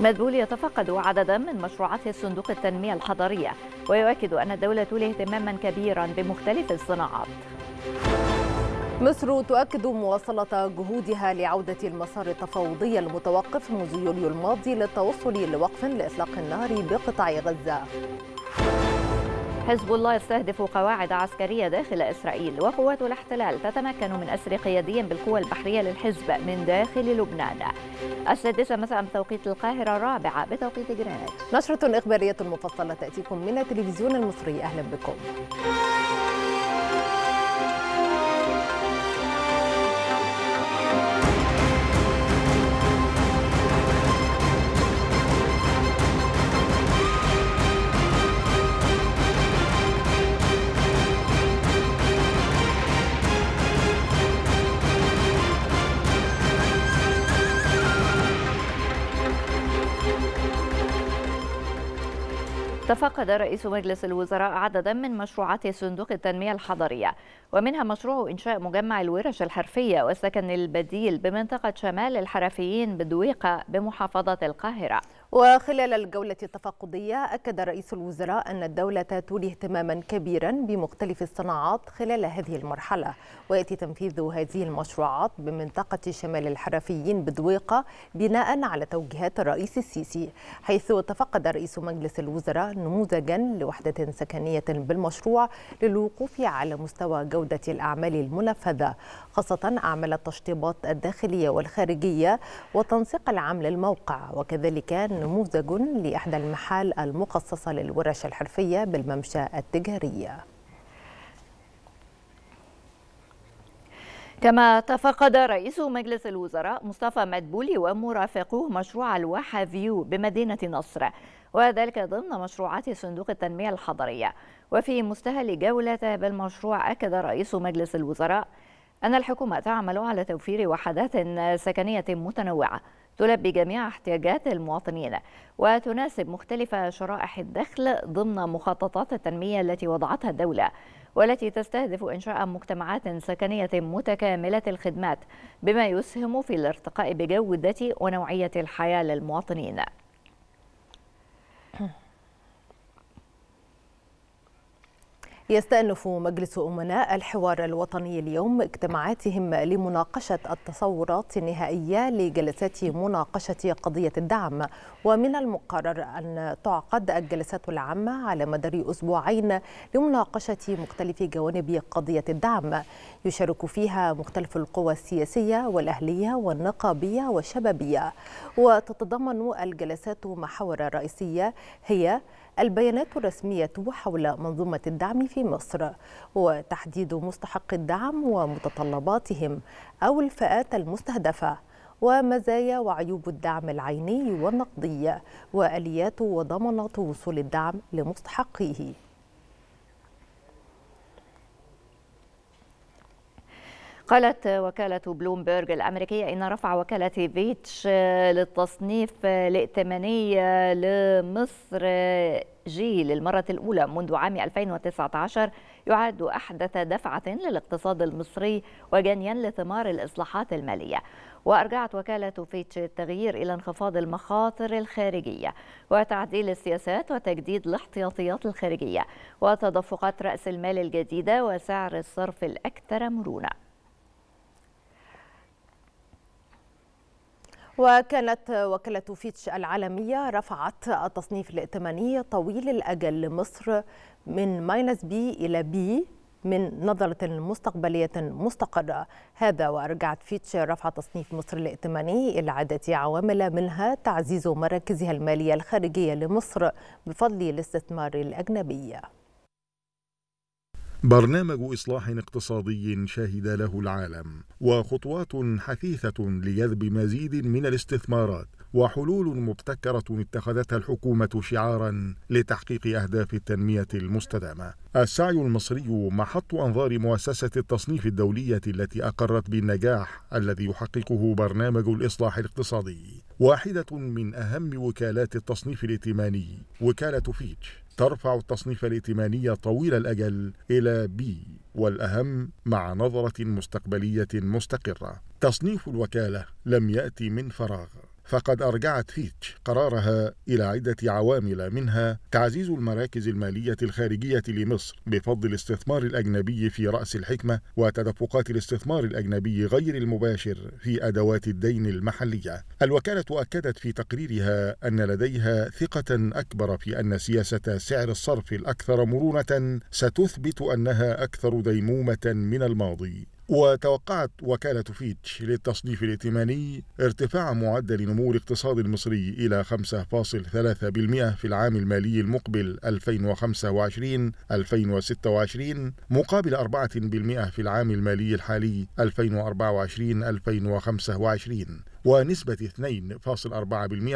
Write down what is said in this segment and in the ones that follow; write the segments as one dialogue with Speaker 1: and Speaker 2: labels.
Speaker 1: مدبول يتفقد عددا من مشروعات صندوق التنمية الحضرية
Speaker 2: ويؤكد أن الدولة تولي اهتماما كبيرا بمختلف الصناعات مصر تؤكد مواصلة جهودها لعودة المسار التفاوضي المتوقف منذ يوليو الماضي للتوصل لوقف لإطلاق النار بقطاع غزة حزب الله يستهدف قواعد عسكرية داخل إسرائيل وقوات الاحتلال
Speaker 1: تتمكن من أسر قيادي بالقوى البحرية للحزب من داخل لبنان السادسة مساء بتوقيت القاهرة الرابعة بتوقيت جرينتش
Speaker 2: نشرة إخبارية مفصلة تأتيكم من التلفزيون المصري أهلا بكم
Speaker 1: تفقد رئيس مجلس الوزراء عددا من مشروعات صندوق التنمية الحضرية ومنها مشروع إنشاء مجمع الورش الحرفية والسكن البديل بمنطقة شمال الحرفيين بدويقة بمحافظة القاهرة
Speaker 2: وخلال الجولة التفقدية أكد رئيس الوزراء أن الدولة تولي اهتماما كبيرا بمختلف الصناعات خلال هذه المرحلة ويأتي تنفيذ هذه المشروعات بمنطقة شمال الحرفيين بدويقة بناء على توجيهات الرئيس السيسي حيث تفقد رئيس مجلس الوزراء نموذجا لوحدة سكنية بالمشروع للوقوف على مستوى جودة الأعمال المنفذة خاصة أعمال التشطيبات الداخلية والخارجية وتنسيق العمل الموقع وكذلك نموذج لإحدى المحال المخصصة للورش الحرفية بالممشى التجاري
Speaker 1: كما تفقد رئيس مجلس الوزراء مصطفى مدبولي ومرافقوه مشروع الواحة فيو بمدينة نصر وذلك ضمن مشروعات صندوق التنمية الحضرية وفي مستهل جولة بالمشروع أكد رئيس مجلس الوزراء أن الحكومة تعمل على توفير وحدات سكنية متنوعة تلبي جميع احتياجات المواطنين وتناسب مختلف شرائح الدخل ضمن مخططات التنمية التي وضعتها الدولة والتي تستهدف إنشاء مجتمعات سكنية متكاملة الخدمات بما يسهم في الارتقاء بجودة ونوعية
Speaker 2: الحياة للمواطنين يستأنف مجلس أمناء الحوار الوطني اليوم اجتماعاتهم لمناقشة التصورات النهائية لجلسات مناقشة قضية الدعم ومن المقرر أن تعقد الجلسات العامة على مدار أسبوعين لمناقشة مختلف جوانب قضية الدعم يشارك فيها مختلف القوى السياسية والأهلية والنقابية والشبابية وتتضمن الجلسات محاور رئيسية هي البيانات الرسمية حول منظومة الدعم في مصر وتحديد مستحق الدعم ومتطلباتهم أو الفئات المستهدفة ومزايا وعيوب الدعم العيني والنقدي وآليات وضمانات وصول الدعم لمستحقيه
Speaker 1: قالت وكالة بلومبرج الأمريكية إن رفع وكالة فيتش للتصنيف الائتماني لمصر جي للمرة الأولى منذ عام 2019 يعد أحدث دفعة للاقتصاد المصري وجنيا لثمار الإصلاحات المالية وأرجعت وكالة فيتش التغيير إلى انخفاض المخاطر الخارجية وتعديل السياسات وتجديد الاحتياطيات الخارجية وتدفقات رأس المال الجديدة وسعر الصرف الأكثر مرونة
Speaker 2: وكانت وكالة فيتش العالمية رفعت التصنيف الائتماني طويل الأجل لمصر من ماينس بي إلى بي من نظرة مستقبلية مستقرة هذا وأرجعت فيتش رفع تصنيف مصر الائتماني إلى عدة عوامل منها تعزيز مراكزها المالية الخارجية لمصر بفضل الاستثمار الأجنبي
Speaker 3: برنامج إصلاح اقتصادي شهد له العالم وخطوات حثيثة لجذب مزيد من الاستثمارات وحلول مبتكرة اتخذتها الحكومة شعارا لتحقيق أهداف التنمية المستدامة. السعي المصري محط أنظار مؤسسة التصنيف الدولية التي أقرت بالنجاح الذي يحققه برنامج الإصلاح الاقتصادي. واحدة من أهم وكالات التصنيف الائتماني وكالة فيتش ترفع التصنيف الائتماني طويل الأجل إلى B والأهم مع نظرة مستقبلية مستقرة تصنيف الوكالة لم يأتي من فراغ فقد أرجعت فيتش قرارها إلى عدة عوامل منها تعزيز المراكز المالية الخارجية لمصر بفضل الاستثمار الأجنبي في رأس الحكمة وتدفقات الاستثمار الأجنبي غير المباشر في أدوات الدين المحلية. الوكالة أكدت في تقريرها أن لديها ثقة أكبر في أن سياسة سعر الصرف الأكثر مرونة ستثبت أنها أكثر ديمومة من الماضي. وتوقعت وكالة فيتش للتصنيف الائتماني ارتفاع معدل نمو الاقتصاد المصري إلى 5.3% في العام المالي المقبل 2025-2026 مقابل 4% في العام المالي الحالي 2024-2025 ونسبة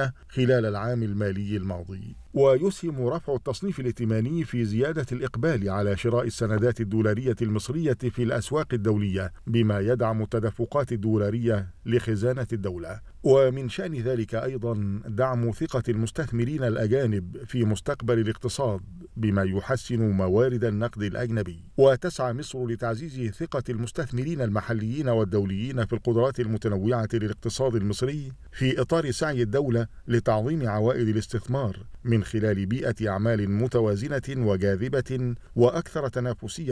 Speaker 3: 2.4% خلال العام المالي الماضي ويسهم رفع التصنيف الائتماني في زيادة الإقبال على شراء السندات الدولارية المصرية في الأسواق الدولية بما يدعم التدفقات الدولارية لخزانة الدولة ومن شأن ذلك أيضا دعم ثقة المستثمرين الأجانب في مستقبل الاقتصاد بما يحسن موارد النقد الأجنبي وتسعى مصر لتعزيز ثقة المستثمرين المحليين والدوليين في القدرات المتنوعة للاقتصاد المصري في إطار سعي الدولة لتعظيم عوائد الاستثمار من خلال بيئة أعمال متوازنة وجاذبة وأكثر تنافسية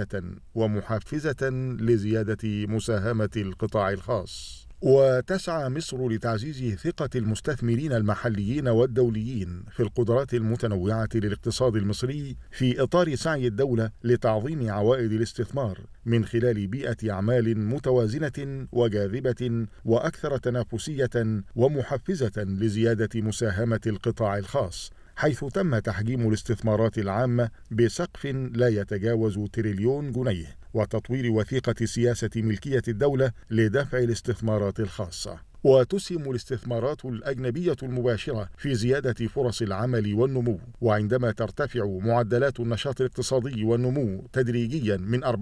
Speaker 3: ومحفزة لزيادة مساهمة القطاع الخاص وتسعى مصر لتعزيز ثقة المستثمرين المحليين والدوليين في القدرات المتنوعة للاقتصاد المصري في إطار سعي الدولة لتعظيم عوائد الاستثمار من خلال بيئة أعمال متوازنة وجاذبة وأكثر تنافسية ومحفزة لزيادة مساهمة القطاع الخاص حيث تم تحجيم الاستثمارات العامة بسقف لا يتجاوز تريليون جنيه وتطوير وثيقة سياسة ملكية الدولة لدفع الاستثمارات الخاصة وتسهم الاستثمارات الأجنبية المباشرة في زيادة فرص العمل والنمو وعندما ترتفع معدلات النشاط الاقتصادي والنمو تدريجيا من 4%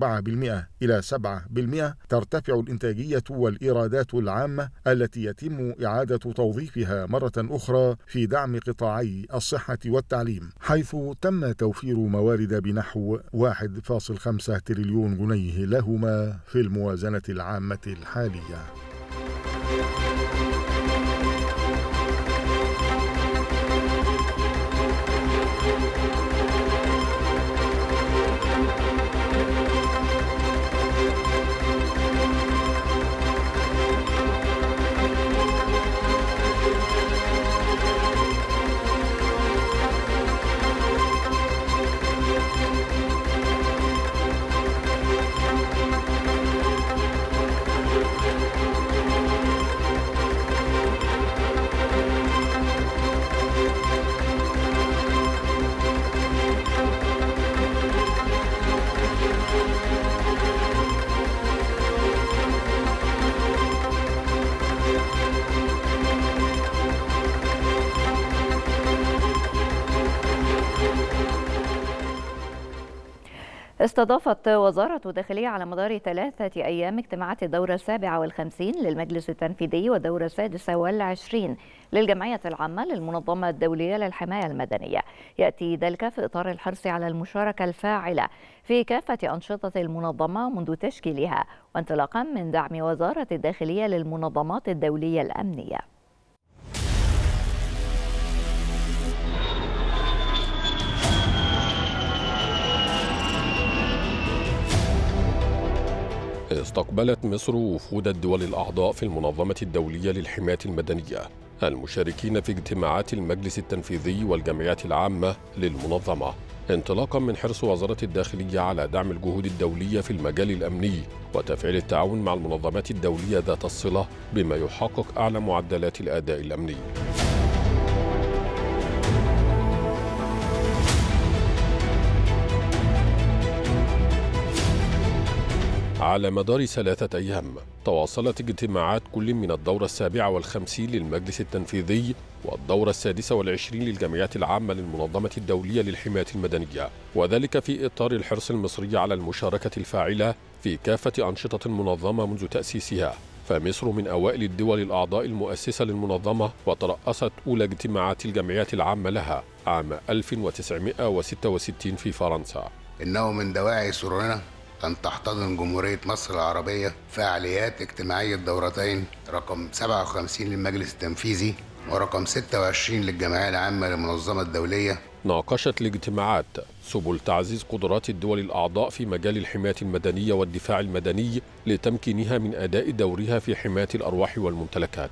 Speaker 3: إلى 7% ترتفع الإنتاجية والإيرادات العامة التي يتم إعادة توظيفها مرة أخرى في دعم قطاعي الصحة والتعليم حيث تم توفير موارد بنحو 1.5 تريليون جنيه لهما في الموازنة العامة الحالية
Speaker 1: استضافت وزارة الداخلية على مدار ثلاثة أيام اجتماعات الدورة السابعة والخمسين للمجلس التنفيذي والدورة السادسة والعشرين للجمعية العامة للمنظمة الدولية للحماية المدنية يأتي ذلك في إطار الحرص على المشاركة الفاعلة في كافة أنشطة المنظمة منذ تشكيلها وانطلاقا من دعم وزارة الداخلية للمنظمات الدولية الأمنية
Speaker 4: استقبلت مصر وفود الدول الأعضاء في المنظمة الدولية للحماية المدنية المشاركين في اجتماعات المجلس التنفيذي والجمعيات العامة للمنظمة انطلاقا من حرص وزارة الداخلية على دعم الجهود الدولية في المجال الأمني وتفعيل التعاون مع المنظمات الدولية ذات الصلة بما يحقق أعلى معدلات الأداء الأمني على مدار ثلاثة أيام تواصلت اجتماعات كل من الدورة السابعة والخمسين للمجلس التنفيذي والدورة السادسة والعشرين للجمعيات العامة للمنظمة الدولية للحماية المدنية وذلك في إطار الحرص المصري على المشاركة الفاعلة في كافة أنشطة المنظمة منذ تأسيسها فمصر من أوائل الدول الأعضاء المؤسسة للمنظمة وترأست أولى اجتماعات الجمعيات العامة لها عام 1966 في فرنسا إنه من دواعي سرورنا أن تحتضن جمهورية مصر العربية فعاليات اجتماعية دورتين رقم 57 للمجلس التنفيذي ورقم 26 للجمعية العامة للمنظمة الدولية ناقشت الاجتماعات سبل تعزيز قدرات الدول الأعضاء في مجال الحماية المدنية والدفاع المدني لتمكينها من أداء دورها في حماية الأرواح والممتلكات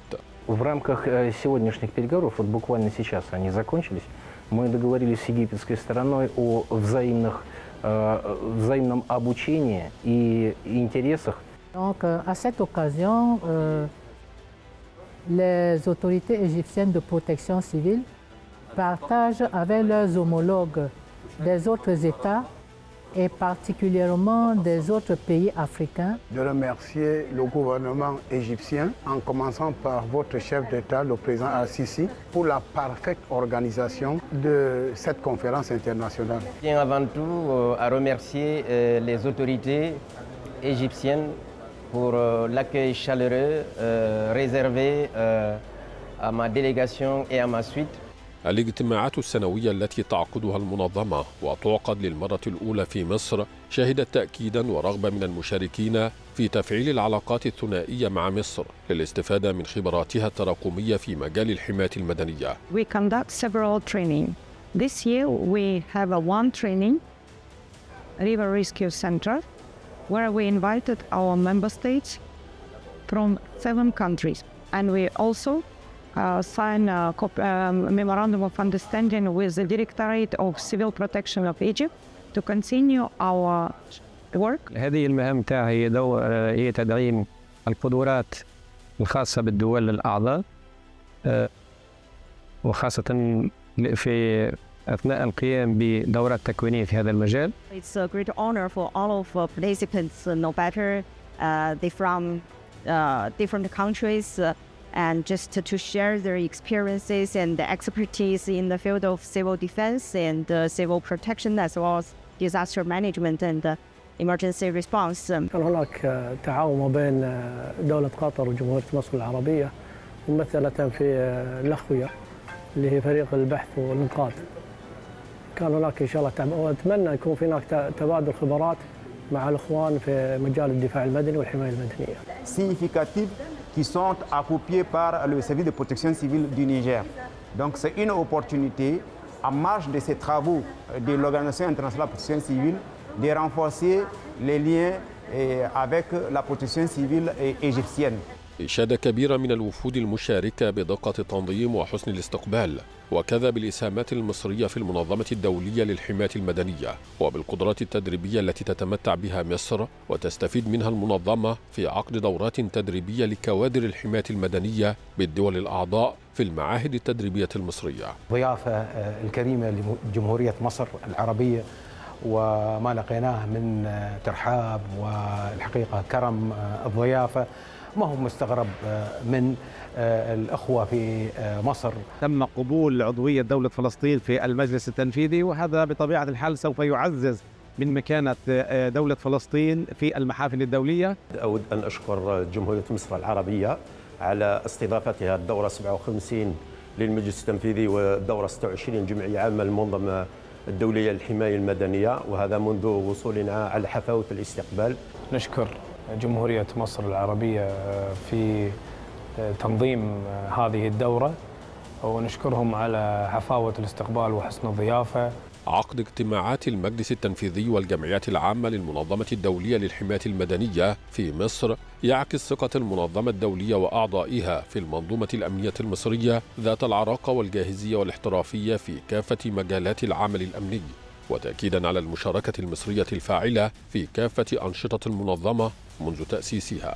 Speaker 5: В рамках э, сегодняшних переговоров, вот буквально сейчас они закончились, мы договорились с египетской стороной о взаимных Э, взаимном Donc, euh, à cette occasion, euh, les autorités égyptiennes
Speaker 2: de protection civile partagent avec leurs homologues des autres États et particulièrement des autres pays africains.
Speaker 3: De remercier le gouvernement égyptien, en commençant par votre chef d'État, le président Al-Sisi, pour la parfaite organisation de cette conférence internationale.
Speaker 6: Je tiens avant tout euh, à remercier euh, les autorités égyptiennes pour euh, l'accueil chaleureux réservé à ma délégation
Speaker 4: et à ma suite الاجتماعات السنوية التي تعقدها المنظمة وتعقد للمرة الأولى في مصر شهدت تأكيدا ورغبة من المشاركين في تفعيل العلاقات الثنائية مع مصر للاستفادة من خبراتها التراكمية في مجال الحماية المدنية.
Speaker 2: We conduct several training. This year we have a one training, River Rescue Center, where we invited our member states from seven countries. And we also uh, sign a um, memorandum of understanding with the Directorate of Civil Protection of Egypt
Speaker 7: to continue our work.
Speaker 6: هذه المهام تاعها هي دور هي تدعيم القدرات الخاصة بالدول الأعضاء
Speaker 5: وخاصة في أثناء القيام بدورات تكوينية في هذا المجال.
Speaker 6: It's a great honor for all of our uh, participants, uh, no matter uh, they from uh, different countries. Uh, and just to, to share their experiences
Speaker 1: and the expertise in the field of civil defense and uh, civil protection as well
Speaker 8: as disaster
Speaker 1: management and uh,
Speaker 8: emergency response. كان
Speaker 5: هناك آه، تعاون ما
Speaker 8: بين آه، دولة قطر وجمهورية مصر العربية ممثلة في آه، الأخوية اللي هي فريق البحث والإنقاذ. كان هناك إن شاء الله وأتمنى يكون في هناك تبادل خبرات مع الإخوان في مجال الدفاع المدني والحماية المدنية.
Speaker 5: significative qui sont appropriés par le service de protection civile du Niger. Donc c'est une opportunité, en marge de ces travaux de l'Organisation internationale de la protection civile, de renforcer les liens eh, avec la protection civile égyptienne.
Speaker 4: إشادة كبيرة من الوفود المشاركة بدقة التنظيم وحسن الاستقبال وكذا بالإسهامات المصرية في المنظمة الدولية للحماية المدنية وبالقدرات التدريبية التي تتمتع بها مصر وتستفيد منها المنظمة في عقد دورات تدريبية لكوادر الحماية المدنية بالدول الأعضاء في المعاهد التدريبية المصرية ضيافة آه، الكريمة لجمهورية مصر العربية
Speaker 8: وما لقيناه من آه، ترحاب والحقيقة كرم آه، الضيافة ما هو مستغرب آه، من آه، الأخوة في آه، مصر
Speaker 5: تم قبول عضوية دولة فلسطين في المجلس التنفيذي وهذا بطبيعة الحال سوف يعزز من مكانة دولة فلسطين في المحافل الدولية
Speaker 4: أود أن أشكر جمهورية مصر العربية على استضافتها الدورة 57 للمجلس التنفيذي والدورة 26 جمعية عامة المنظمة الدولية للحماية المدنية
Speaker 5: وهذا منذ وصولنا على حفاوة الاستقبال نشكر جمهورية مصر العربية آه، في آه، تنظيم آه، هذه الدورة
Speaker 4: ونشكرهم على حفاوة الاستقبال وحسن الضيافة عقد اجتماعات المجلس التنفيذي والجمعيات العامة للمنظمة الدولية للحماية المدنية في مصر يعكس ثقة المنظمة الدولية وأعضائها في المنظومة الأمنية المصرية ذات العراقة والجاهزية والاحترافية في كافة مجالات العمل الأمني وتأكيدا على المشاركة المصرية الفاعلة في كافة أنشطة المنظمة منذ تأسيسها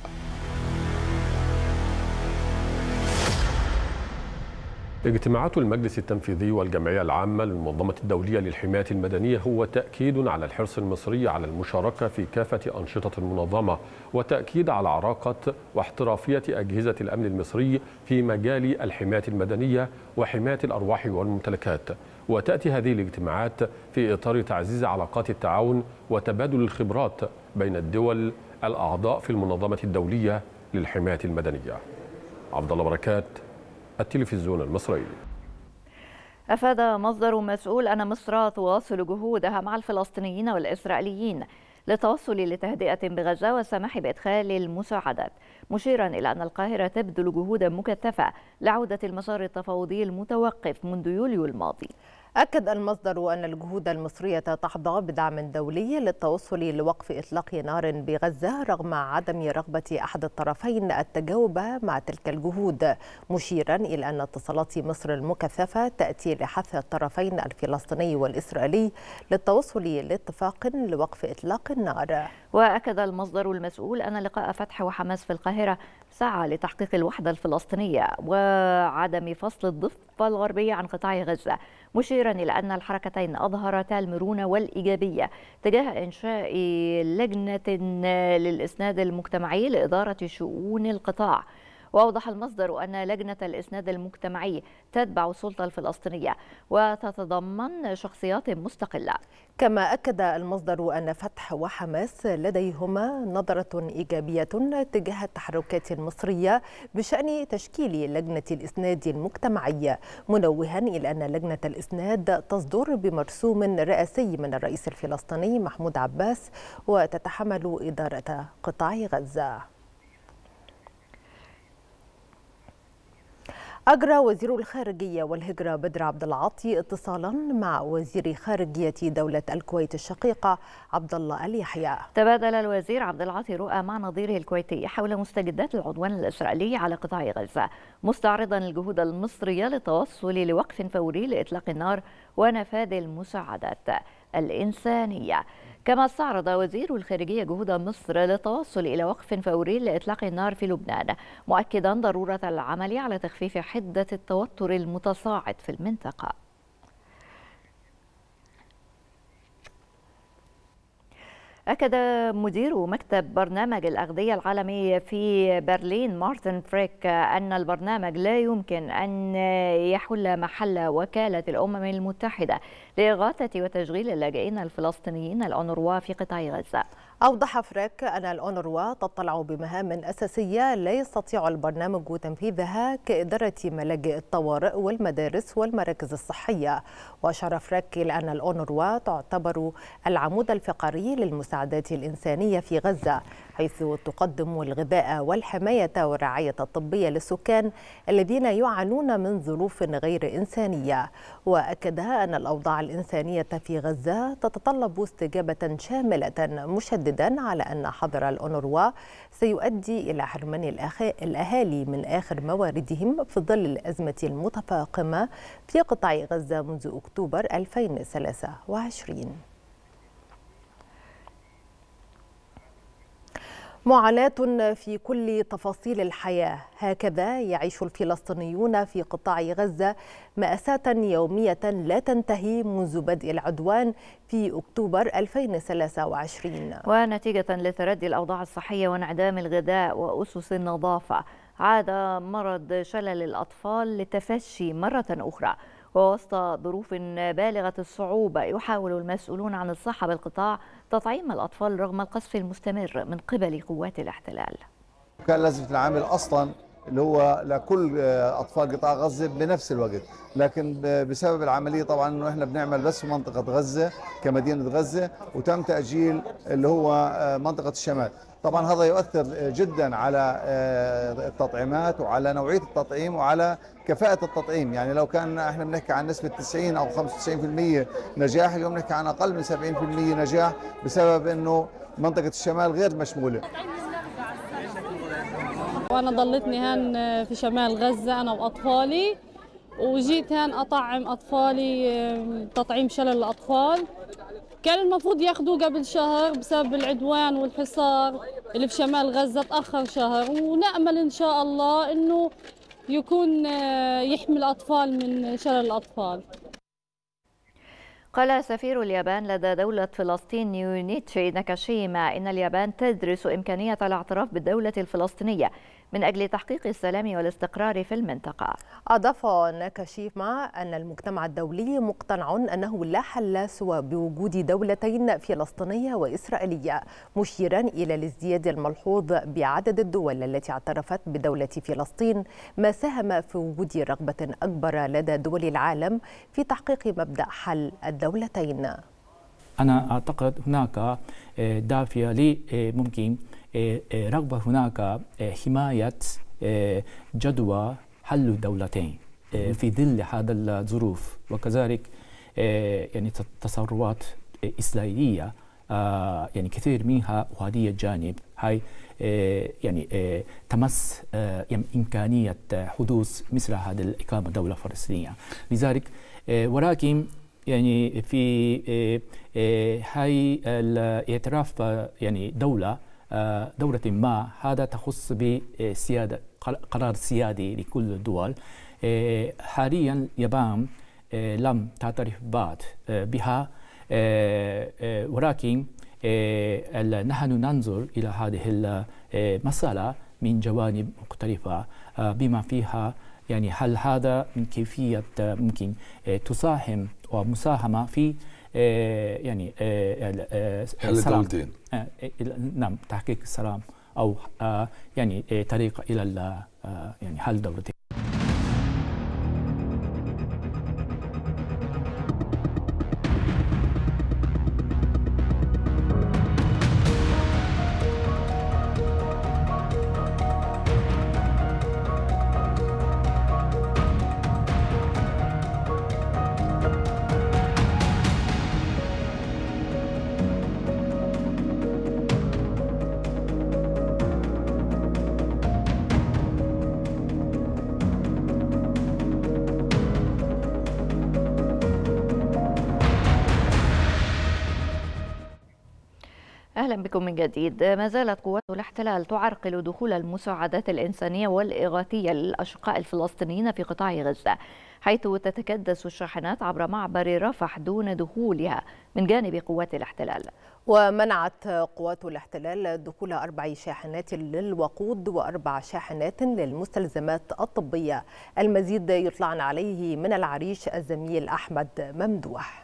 Speaker 4: اجتماعات المجلس التنفيذي والجمعية العامة للمنظمة الدولية للحماية المدنية هو تأكيد على الحرص المصري على المشاركة في كافة أنشطة المنظمة وتأكيد على عراقة واحترافية أجهزة الأمن المصري في مجال الحماية المدنية وحماية الأرواح والممتلكات وتأتي هذه الاجتماعات في إطار تعزيز علاقات التعاون وتبادل الخبرات بين الدول الأعضاء في المنظمة الدولية للحماية المدنية عبد الله بركات التلفزيون المصري
Speaker 1: أفاد مصدر مسؤول أن مصر تواصل جهودها مع الفلسطينيين والإسرائيليين للتوصل لتهدئة بغزة والسماح بإدخال المساعدات مشيرا إلى أن القاهرة تبذل جهودا مكثفة لعودة المسار التفاوضي
Speaker 2: المتوقف منذ يوليو الماضي أكد المصدر أن الجهود المصرية تحظى بدعم دولي للتوصل لوقف إطلاق نار بغزة رغم عدم رغبة أحد الطرفين التجاوب مع تلك الجهود مشيرا إلى أن اتصالات مصر المكثفة تأتي لحث الطرفين الفلسطيني والإسرائيلي للتوصل لاتفاق لوقف إطلاق النار
Speaker 1: وأكد المصدر المسؤول أن لقاء فتح وحماس في القاهرة سعى لتحقيق الوحدة الفلسطينية وعدم فصل الضفة الغربية عن قطاع غزة مشيرا إلى أن الحركتين أظهرتا المرونة والإيجابية تجاه إنشاء لجنة للإسناد المجتمعي لإدارة شؤون القطاع وأوضح المصدر أن لجنة الإسناد المجتمعي تتبع السلطة الفلسطينية وتتضمن شخصيات مستقلة
Speaker 2: كما أكد المصدر أن فتح وحماس لديهما نظرة إيجابية تجاه التحركات المصرية بشأن تشكيل لجنة الإسناد المجتمعية منوها إلى أن لجنة الإسناد تصدر بمرسوم رئاسي من الرئيس الفلسطيني محمود عباس وتتحمل إدارة قطاع غزة أجرى وزير الخارجية والهجرة بدر عبد العاطي اتصالا مع وزير خارجية دولة الكويت الشقيقة عبد الله اليحيى. تبادل الوزير عبد العاطي رؤى مع نظيره الكويتي
Speaker 1: حول مستجدات العدوان الإسرائيلي على قطاع غزة، مستعرضا الجهود المصرية للتوصل لوقف فوري لإطلاق النار ونفاذ المساعدات. الإنسانية كما استعرض وزير الخارجية جهود مصر للتوصل إلى وقف فوري لإطلاق النار في لبنان مؤكدا ضرورة العمل على تخفيف حدة التوتر المتصاعد في المنطقة أكد مدير مكتب برنامج الأغذية العالمي في برلين مارتن فريك أن البرنامج لا يمكن أن يحل محل وكالة الأمم المتحدة لإغاثة وتشغيل اللاجئين الفلسطينيين
Speaker 2: الأونروا في قطاع غزة أوضح فريك أن الأونروا تطلع بمهام أساسية لا يستطيع البرنامج تنفيذها كإدارة ملاجئ الطوارئ والمدارس والمراكز الصحية وأشار فريك إلى أن الأونروا تعتبر العمود الفقري للمساعدات الإنسانية في غزة حيث تقدم الغذاء والحماية والرعاية الطبية للسكان الذين يعانون من ظروف غير إنسانية وأكد أن الأوضاع الإنسانية في غزة تتطلب استجابة شاملة مشددا على أن حظر الأونروا سيؤدي إلى حرمان الأهالي من آخر مواردهم في ظل الأزمة المتفاقمة في قطاع غزة منذ أكتوبر 2023 معاناة في كل تفاصيل الحياة هكذا يعيش الفلسطينيون في قطاع غزة مأساة يومية لا تنتهي منذ بدء العدوان في أكتوبر 2023
Speaker 1: ونتيجة لتردي الأوضاع الصحية وانعدام الغذاء وأسس النظافة عاد مرض شلل الأطفال للتفشي مرة أخرى ووسط ظروف بالغة الصعوبة يحاول المسؤولون عن الصحة بالقطاع تطعيم الأطفال رغم القصف المستمر من قبل قوات الاحتلال
Speaker 6: كان لازم العامل أصلا اللي هو لكل آه، اطفال قطاع غزه بنفس الوقت لكن آه، بسبب العمليه طبعا انه احنا بنعمل بس في منطقه غزه كمدينه غزه وتم تاجيل اللي هو آه، منطقه الشمال طبعا هذا يؤثر جدا على التطعيمات وعلى نوعيه التطعيم وعلى كفاءه التطعيم يعني لو كان احنا بنحكي عن نسبه 90 او 95% نجاح اليوم نحكي عن اقل من 70% نجاح بسبب انه منطقه الشمال غير مشموله
Speaker 7: وانا ضلتني هان في شمال غزه انا واطفالي وجيت هان اطعم اطفالي تطعيم شلل الاطفال كان المفروض ياخذوه قبل شهر بسبب العدوان والحصار اللي في شمال غزه تاخر شهر ونامل ان شاء الله انه يكون يحمي الاطفال
Speaker 1: من شلل الاطفال قال سفير اليابان لدى دولة فلسطين نيونيتشي ناكاشيما إن اليابان تدرس إمكانية الاعتراف بالدولة الفلسطينية من أجل تحقيق السلام والاستقرار في المنطقة
Speaker 2: أضاف ناكاشيما أن المجتمع الدولي مقتنع أنه لا حل سوى بوجود دولتين فلسطينية وإسرائيلية مشيرا إلى الازدياد الملحوظ بعدد الدول التي اعترفت بدولة فلسطين ما ساهم في وجود رغبة أكبر لدى دول العالم في تحقيق مبدأ حل الدولتين
Speaker 5: أنا أعتقد هناك آه، دافع لممكن آه، آه، رغبة هناك حماية جدوى حل الدولتين في ظل هذا الظروف وكذلك يعني تصرفات إسرائيلية يعني كثير منها وهذه الجانب هاي يعني تمس يعني إمكانية حدوث مثل هذا الإقامة دولة فلسطينية لذلك ولكن يعني في آه، آه، هاي الاعتراف آه، يعني دولة دولة ما هذا تخص بسيادة قرار سيادي لكل الدول حاليا اليابان لم تعترف بعد بها ولكن نحن ننظر إلى هذه المسألة من جوانب مختلفة بما فيها يعني هل هذا من كيفية ممكن تساهم ومساهمه في آه، يعني آه، آه، حل الدولتين نعم تحقيق السلام او يعني طريقه الى يعني حل دولتين
Speaker 1: اهلا بكم من جديد ما زالت قوات الاحتلال تعرقل دخول المساعدات الانسانيه والاغاثيه للاشقاء الفلسطينيين في قطاع غزه حيث تتكدس الشاحنات عبر معبر رفح دون دخولها من جانب قوات الاحتلال
Speaker 2: ومنعت قوات الاحتلال دخول أربع شاحنات للوقود وأربع شاحنات للمستلزمات الطبية المزيد يطلعن عليه من العريش الزميل أحمد ممدوح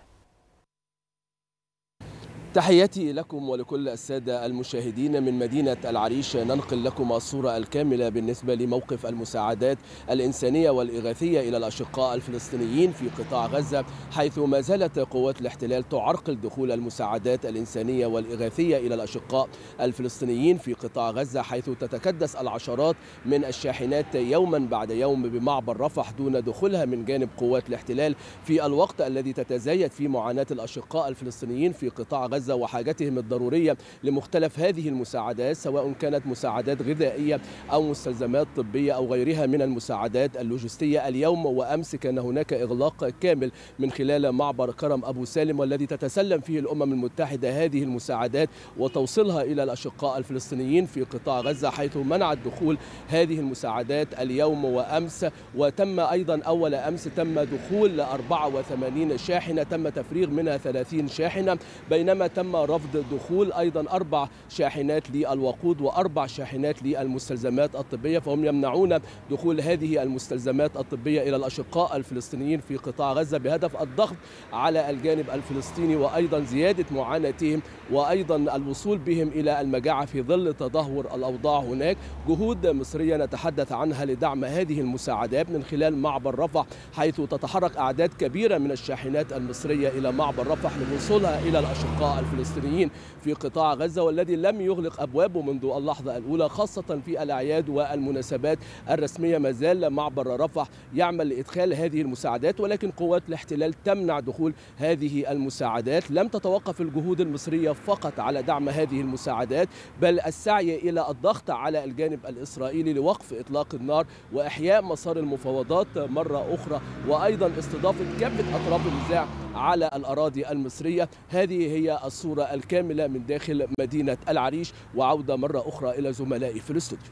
Speaker 8: تحياتي لكم ولكل السادة المشاهدين من مدينة العريش ننقل لكم الصورة الكاملة بالنسبة لموقف المساعدات الإنسانية والإغاثية إلى الأشقاء الفلسطينيين في قطاع غزة حيث ما زالت قوات الاحتلال تعرقل دخول المساعدات الإنسانية والإغاثية إلى الأشقاء الفلسطينيين في قطاع غزة حيث تتكدس العشرات من الشاحنات يوما بعد يوم بمعبر رفح دون دخولها من جانب قوات الاحتلال في الوقت الذي تتزايد فيه معاناة الأشقاء الفلسطينيين في قطاع غزة غزة وحاجتهم الضرورية لمختلف هذه المساعدات سواء كانت مساعدات غذائية أو مستلزمات طبية أو غيرها من المساعدات اللوجستية اليوم وأمس كان هناك إغلاق كامل من خلال معبر كرم أبو سالم والذي تتسلم فيه الأمم المتحدة هذه المساعدات وتوصيلها إلى الأشقاء الفلسطينيين في قطاع غزة حيث منعت دخول هذه المساعدات اليوم وأمس وتم أيضا أول أمس تم دخول 84 شاحنة تم تفريغ منها 30 شاحنة بينما تم رفض دخول أيضا أربع شاحنات للوقود وأربع شاحنات للمستلزمات الطبية فهم يمنعون دخول هذه المستلزمات الطبية إلى الأشقاء الفلسطينيين في قطاع غزة بهدف الضغط على الجانب الفلسطيني وأيضا زيادة معاناتهم وأيضا الوصول بهم إلى المجاعة في ظل تدهور الأوضاع هناك جهود مصرية نتحدث عنها لدعم هذه المساعدات من خلال معبر رفح حيث تتحرك أعداد كبيرة من الشاحنات المصرية إلى معبر رفح لوصولها إلى الأشقاء الفلسطينيين في قطاع غزة والذي لم يغلق أبوابه منذ اللحظة الأولى خاصة في الأعياد والمناسبات الرسمية ما زال معبر رفح يعمل لإدخال هذه المساعدات ولكن قوات الاحتلال تمنع دخول هذه المساعدات لم تتوقف الجهود المصرية فقط على دعم هذه المساعدات بل السعي إلى الضغط على الجانب الإسرائيلي لوقف إطلاق النار وإحياء مسار المفاوضات مرة أخرى وأيضا استضافة كافة أطراف النزاع على الأراضي المصرية هذه هي الصورة الكاملة من داخل مدينة العريش وعودة مرة أخرى إلى زملائي في الاستوديو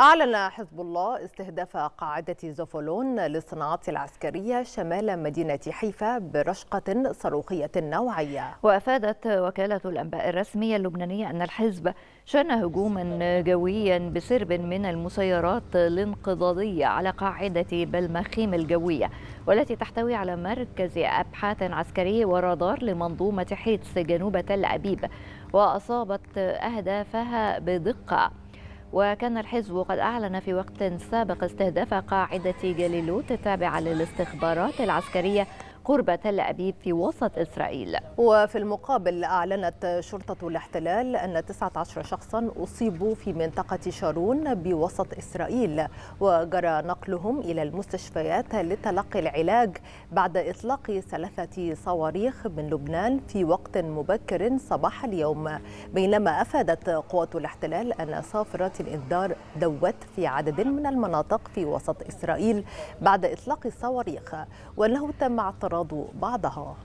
Speaker 2: أعلن حزب الله استهداف قاعدة زوفولون للصناعات العسكرية شمال مدينة حيفا برشقة صاروخية نوعية
Speaker 1: وأفادت وكالة الأنباء الرسمية اللبنانية أن الحزب شن هجوما جويا بسرب من المسيرات الانقضاضية على قاعدة بلمخيم الجوية والتي تحتوي على مركز أبحاث عسكري ورادار لمنظومة حيتس جنوب تل أبيب وأصابت أهدافها بدقة وكان الحزب قد أعلن في وقت سابق استهداف قاعدة جليلوت التابعة للاستخبارات العسكرية قرب تل أبيب في وسط إسرائيل
Speaker 2: وفي المقابل أعلنت شرطة الاحتلال أن 19 شخصا أصيبوا في منطقة شارون بوسط إسرائيل وجرى نقلهم إلى المستشفيات لتلقي العلاج بعد إطلاق ثلاثة صواريخ من لبنان في وقت مبكر صباح اليوم بينما أفادت قوات الاحتلال أن صافرات الإنذار دوت في عدد من المناطق في وسط إسرائيل بعد إطلاق الصواريخ وأنه تم تترادف بعضها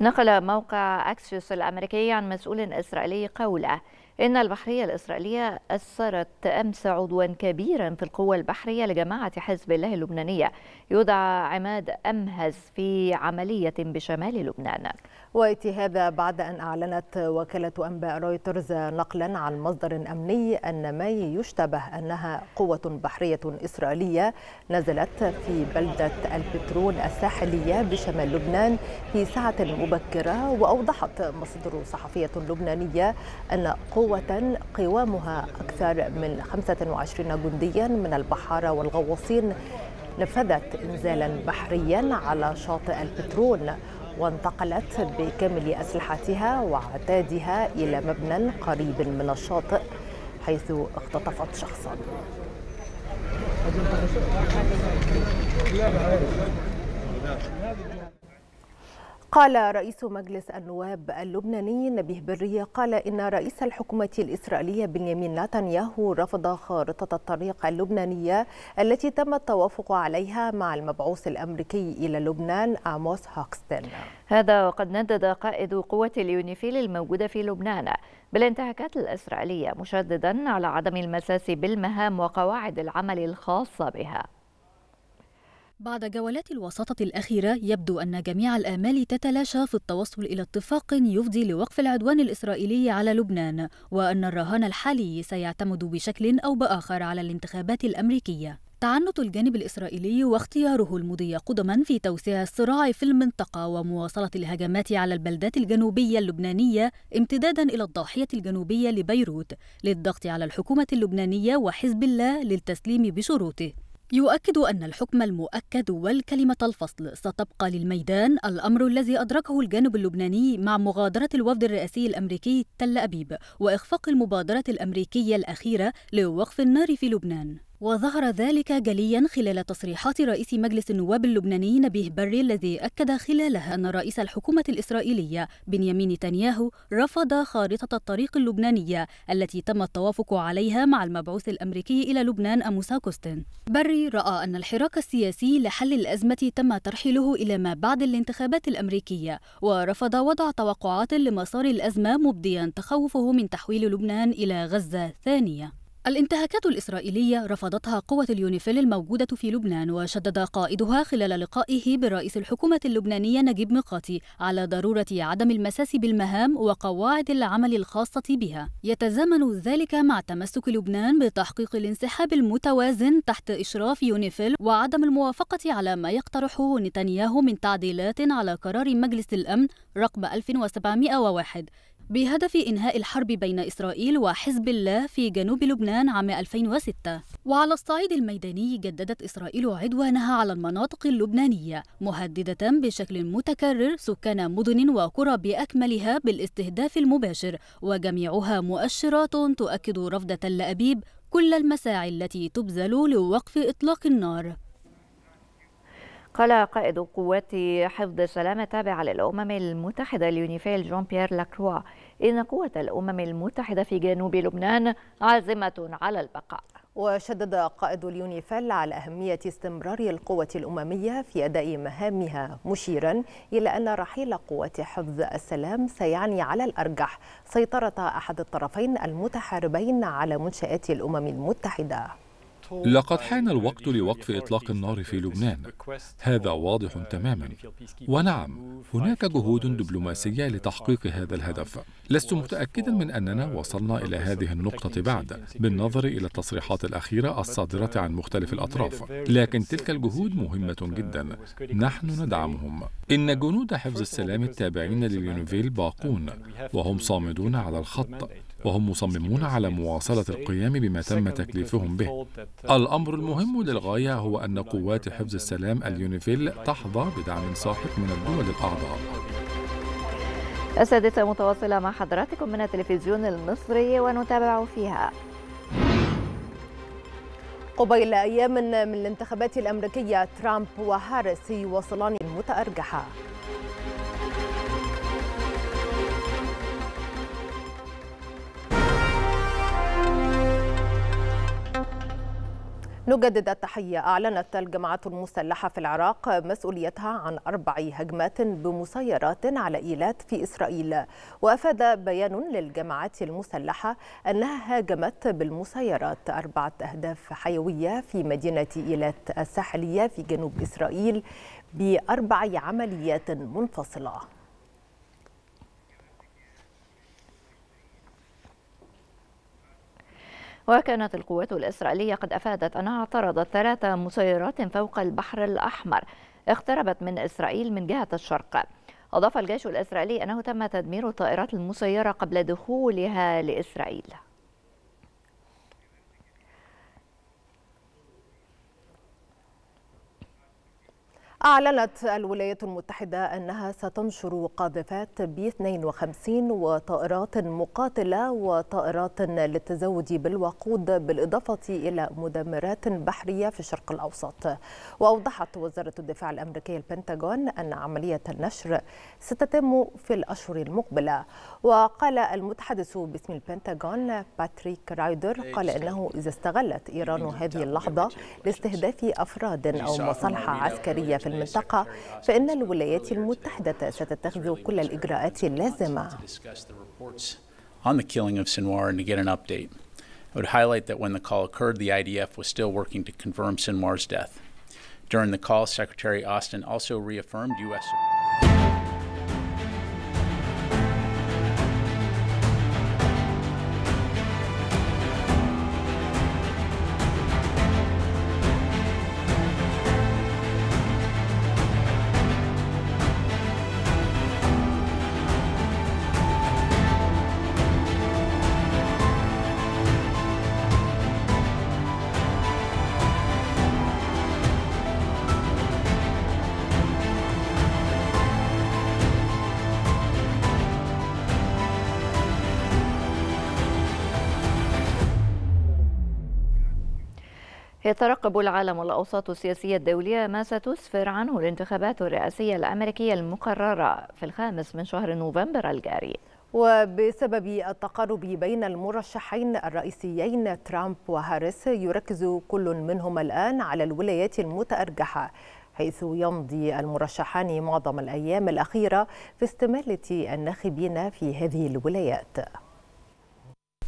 Speaker 1: نقل موقع أكسيوس الأمريكي عن مسؤول إسرائيلي قوله إن البحرية الإسرائيلية أسرت أمس عضوا كبيرا في القوة البحرية لجماعة حزب الله اللبنانية يدعى عماد أمهز في عملية بشمال
Speaker 2: لبنان ويأتي هذا بعد أن أعلنت وكالة أنباء رويترز نقلا عن مصدر أمني أن ما يشتبه أنها قوة بحرية إسرائيلية نزلت في بلدة البترون الساحلية بشمال لبنان في ساعة مبكرة وأوضحت مصدر صحفية لبنانية أن قوة قوة قوامها أكثر من 25 جنديا من البحارة والغواصين نفذت إنزالا بحريا على شاطئ البترول وانتقلت بكامل أسلحتها وعتادها إلى مبنى قريب من الشاطئ حيث اختطفت شخصا قال رئيس مجلس النواب اللبناني نبيه برية قال إن رئيس الحكومة الإسرائيلية بنيامين نتنياهو رفض خارطة الطريق اللبنانية التي تم التوافق عليها مع المبعوث الأمريكي إلى لبنان آموس هوكستن هذا
Speaker 1: وقد ندد قائد قوة اليونيفيل الموجودة في لبنان بالانتهاكات الإسرائيلية مشددا على عدم المساس بالمهام وقواعد العمل الخاصة بها
Speaker 9: بعد جولات الوساطة الأخيرة يبدو أن جميع الآمال تتلاشى في التوصل إلى اتفاق يفضي لوقف العدوان الإسرائيلي على لبنان وأن الرهان الحالي سيعتمد بشكل أو بآخر على الانتخابات الأمريكية تعنت الجانب الإسرائيلي واختياره المضي قدما في توسيع الصراع في المنطقة ومواصلة الهجمات على البلدات الجنوبية اللبنانية امتدادا إلى الضاحية الجنوبية لبيروت للضغط على الحكومة اللبنانية وحزب الله للتسليم بشروطه يؤكد أن الحكم المؤكد والكلمة الفصل ستبقى للميدان الأمر الذي أدركه الجانب اللبناني مع مغادرة الوفد الرئاسي الأمريكي تل أبيب وإخفاق المبادرة الأمريكية الأخيرة لوقف النار في لبنان وظهر ذلك جليا خلال تصريحات رئيس مجلس النواب اللبناني نبيه بري الذي أكد خلالها أن رئيس الحكومة الإسرائيلية بنيامين نتنياهو رفض خارطة الطريق اللبنانية التي تم التوافق عليها مع المبعوث الأمريكي إلى لبنان أموسا كوستن بري رأى أن الحراك السياسي لحل الأزمة تم ترحيله إلى ما بعد الانتخابات الأمريكية ورفض وضع توقعات لمسار الأزمة مبديا تخوفه من تحويل لبنان إلى غزة ثانية الانتهاكات الإسرائيلية رفضتها قوة اليونيفيل الموجودة في لبنان وشدد قائدها خلال لقائه برئيس الحكومة اللبنانية نجيب ميقاتي على ضرورة عدم المساس بالمهام وقواعد العمل الخاصة بها يتزامن ذلك مع تمسك لبنان بتحقيق الانسحاب المتوازن تحت إشراف يونيفيل وعدم الموافقة على ما يقترحه نتنياهو من تعديلات على قرار مجلس الأمن رقم 1701 بهدف إنهاء الحرب بين إسرائيل وحزب الله في جنوب لبنان عام 2006 وعلى الصعيد الميداني جددت إسرائيل عدوانها على المناطق اللبنانية مهددة بشكل متكرر سكان مدن وقرى بأكملها بالاستهداف المباشر وجميعها مؤشرات تؤكد رفض تل أبيب كل المساعي التي تبذل لوقف إطلاق النار
Speaker 1: قال قائد قوات حفظ السلام التابعة للأمم المتحدة اليونيفيل جون بيير لاكروا إن قوة الأمم المتحدة في جنوب لبنان عازمة على البقاء
Speaker 2: وشدد قائد اليونيفيل على أهمية استمرار القوة الأممية في أداء مهامها مشيرا إلى أن رحيل قوة حفظ السلام سيعني على الأرجح سيطرة أحد الطرفين المتحاربين على منشآت الأمم المتحدة
Speaker 10: لقد حان الوقت لوقف إطلاق النار في لبنان هذا واضح تماما ونعم هناك جهود دبلوماسية لتحقيق هذا الهدف لست متأكدا من أننا وصلنا إلى هذه النقطة بعد بالنظر إلى التصريحات الأخيرة الصادرة عن مختلف الأطراف لكن تلك الجهود مهمة جدا نحن ندعمهم إن جنود حفظ السلام التابعين لليونيفيل باقون وهم صامدون على الخط وهم مصممون على مواصلة القيام بما تم تكليفهم به الأمر المهم للغاية هو أن قوات حفظ السلام اليونيفيل تحظى بدعم ساحق من الدول الأعضاء
Speaker 1: السادسة متواصلة مع حضراتكم من التلفزيون المصري ونتابع
Speaker 2: فيها قبيل أيام من الانتخابات الأمريكية ترامب وهاريس يواصلان المتأرجحة نجدد التحية أعلنت الجماعة المسلحة في العراق مسؤوليتها عن أربع هجمات بمسيرات على إيلات في إسرائيل وأفاد بيان للجماعة المسلحة أنها هاجمت بالمسيرات أربعة أهداف حيوية في مدينة إيلات الساحلية في جنوب إسرائيل بأربع عمليات منفصلة
Speaker 1: وكانت القوات الإسرائيلية قد أفادت أنها اعترضت ثلاث مسيرات فوق البحر الأحمر اقتربت من إسرائيل من جهة الشرق أضاف الجيش الإسرائيلي أنه تم تدمير الطائرات المسيرة قبل دخولها لإسرائيل
Speaker 2: أعلنت الولايات المتحدة أنها ستنشر قاذفات بي 52 وطائرات مقاتلة وطائرات للتزود بالوقود بالإضافة إلى مدمرات بحرية في الشرق الأوسط وأوضحت وزارة الدفاع الأمريكية البنتاغون أن عملية النشر ستتم في الأشهر المقبلة وقال المتحدث باسم البنتاغون باتريك رايدر إيه، قال أنه إذا استغلت إيران هذه اللحظة لاستهداف أفراد أو مصالح عسكرية في المنطقة فإن الولايات المتحدة ستتخذ كل الإجراءات اللازمة
Speaker 4: I would highlight that when the call occurred, the IDF was still working to confirm Sinwar's death. During the call, Secretary Austin also reaffirmed U.S. support.
Speaker 1: يترقب العالم والأوساط السياسية الدولية ما ستسفر عنه الانتخابات الرئاسية الأمريكية المقررة في الخامس
Speaker 2: من شهر نوفمبر الجاري وبسبب التقارب بين المرشحين الرئيسيين ترامب وهاريس يركز كل منهما الآن على الولايات المتأرجحة حيث يمضي المرشحان معظم الأيام الأخيرة في استمالة الناخبين في هذه الولايات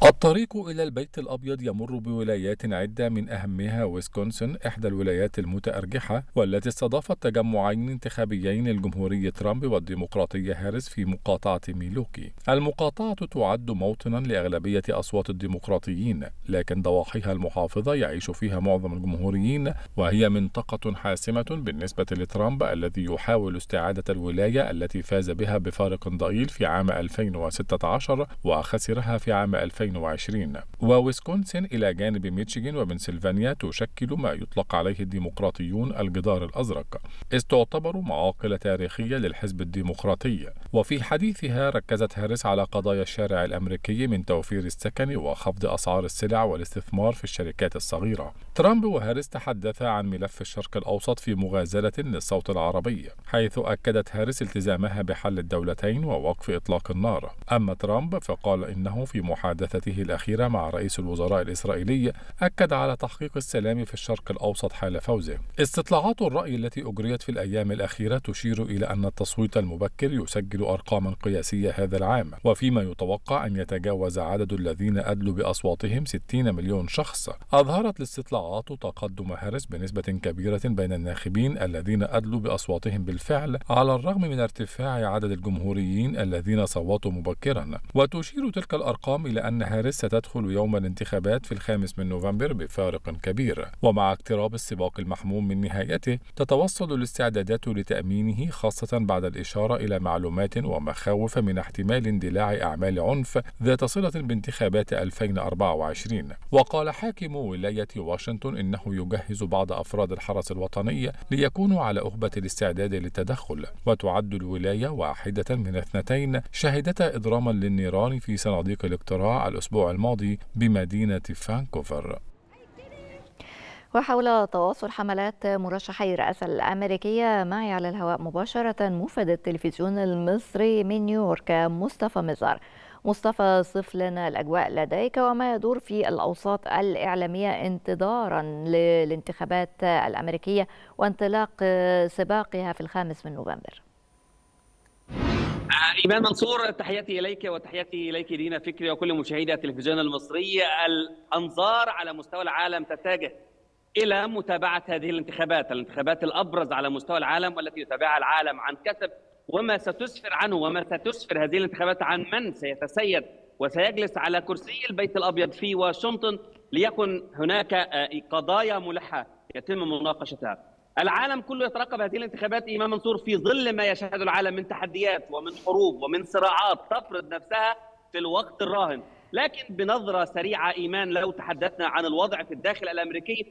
Speaker 10: الطريق إلى البيت الأبيض يمر بولايات عدة من أهمها ويسكونسن إحدى الولايات المتأرجحة والتي استضافت تجمعين انتخابيين للجمهورية ترامب والديمقراطية هاريس في مقاطعة ميلوكي. المقاطعة تعد موطنا لأغلبية أصوات الديمقراطيين لكن ضواحيها المحافظة يعيش فيها معظم الجمهوريين وهي منطقة حاسمة بالنسبة لترامب الذي يحاول استعادة الولاية التي فاز بها بفارق ضئيل في عام 2016 وخسرها في عام 2000 2020 وويسكونسن إلى جانب ميتشيغن وبنسلفانيا تشكل ما يطلق عليه الديمقراطيون الجدار الأزرق إذ تعتبر معاقل تاريخية للحزب الديمقراطي وفي حديثها ركزت هاريس على قضايا الشارع الأمريكي من توفير السكن وخفض أسعار السلع والاستثمار في الشركات الصغيرة ترامب وهاريس تحدثا عن ملف الشرق الأوسط في مغازلة للصوت العربي حيث أكدت هاريس التزامها بحل الدولتين ووقف إطلاق النار أما ترامب فقال إنه في محادثة محادثته الأخيرة مع رئيس الوزراء الإسرائيلي أكد على تحقيق السلام في الشرق الأوسط حال فوزه استطلاعات الرأي التي أجريت في الأيام الأخيرة تشير إلى أن التصويت المبكر يسجل أرقاما قياسية هذا العام وفيما يتوقع أن يتجاوز عدد الذين أدلوا بأصواتهم 60 مليون شخص أظهرت الاستطلاعات تقدم هارس بنسبة كبيرة بين الناخبين الذين أدلوا بأصواتهم بالفعل على الرغم من ارتفاع عدد الجمهوريين الذين صوتوا مبكرا وتشير تلك الأرقام إلى أن هاريس ستدخل يوم الانتخابات في الخامس من نوفمبر بفارق كبير ومع اقتراب السباق المحموم من نهايته تتوصل الاستعدادات لتأمينه خاصة بعد الإشارة إلى معلومات ومخاوف من احتمال اندلاع أعمال عنف ذات صلة بانتخابات 2024 وقال حاكم ولاية واشنطن إنه يجهز بعض أفراد الحرس الوطني ليكونوا على أهبة الاستعداد للتدخل وتعد الولاية واحدة من اثنتين شهدتا إضراما للنيران في صناديق الاقتراع الأسبوع الماضي بمدينة فانكوفر
Speaker 1: وحول تواصل حملات مرشحي الرئاسة الأمريكية معي على الهواء مباشرة موفد التلفزيون المصري من نيويورك مصطفى مزار مصطفى صف لنا الأجواء لديك وما يدور في الأوساط الإعلامية انتظارا للانتخابات الأمريكية وانطلاق سباقها في الخامس من نوفمبر
Speaker 6: إيمان آه، منصور تحياتي إليك وتحياتي إليك دينا فكري وكل مشاهدي التلفزيون المصري الأنظار على مستوى العالم تتجه إلى متابعة هذه الانتخابات الانتخابات الأبرز على مستوى العالم والتي يتابعها العالم عن كثب وما ستسفر عنه وما ستسفر هذه الانتخابات عن من سيتسيد وسيجلس على كرسي البيت الأبيض في واشنطن ليكن هناك آه، قضايا ملحة يتم مناقشتها العالم كله يترقب هذه الانتخابات امام منصور في ظل ما يشهده العالم من تحديات ومن حروب ومن صراعات تفرض نفسها في الوقت الراهن لكن بنظره سريعه ايمان لو تحدثنا عن الوضع في الداخل الامريكي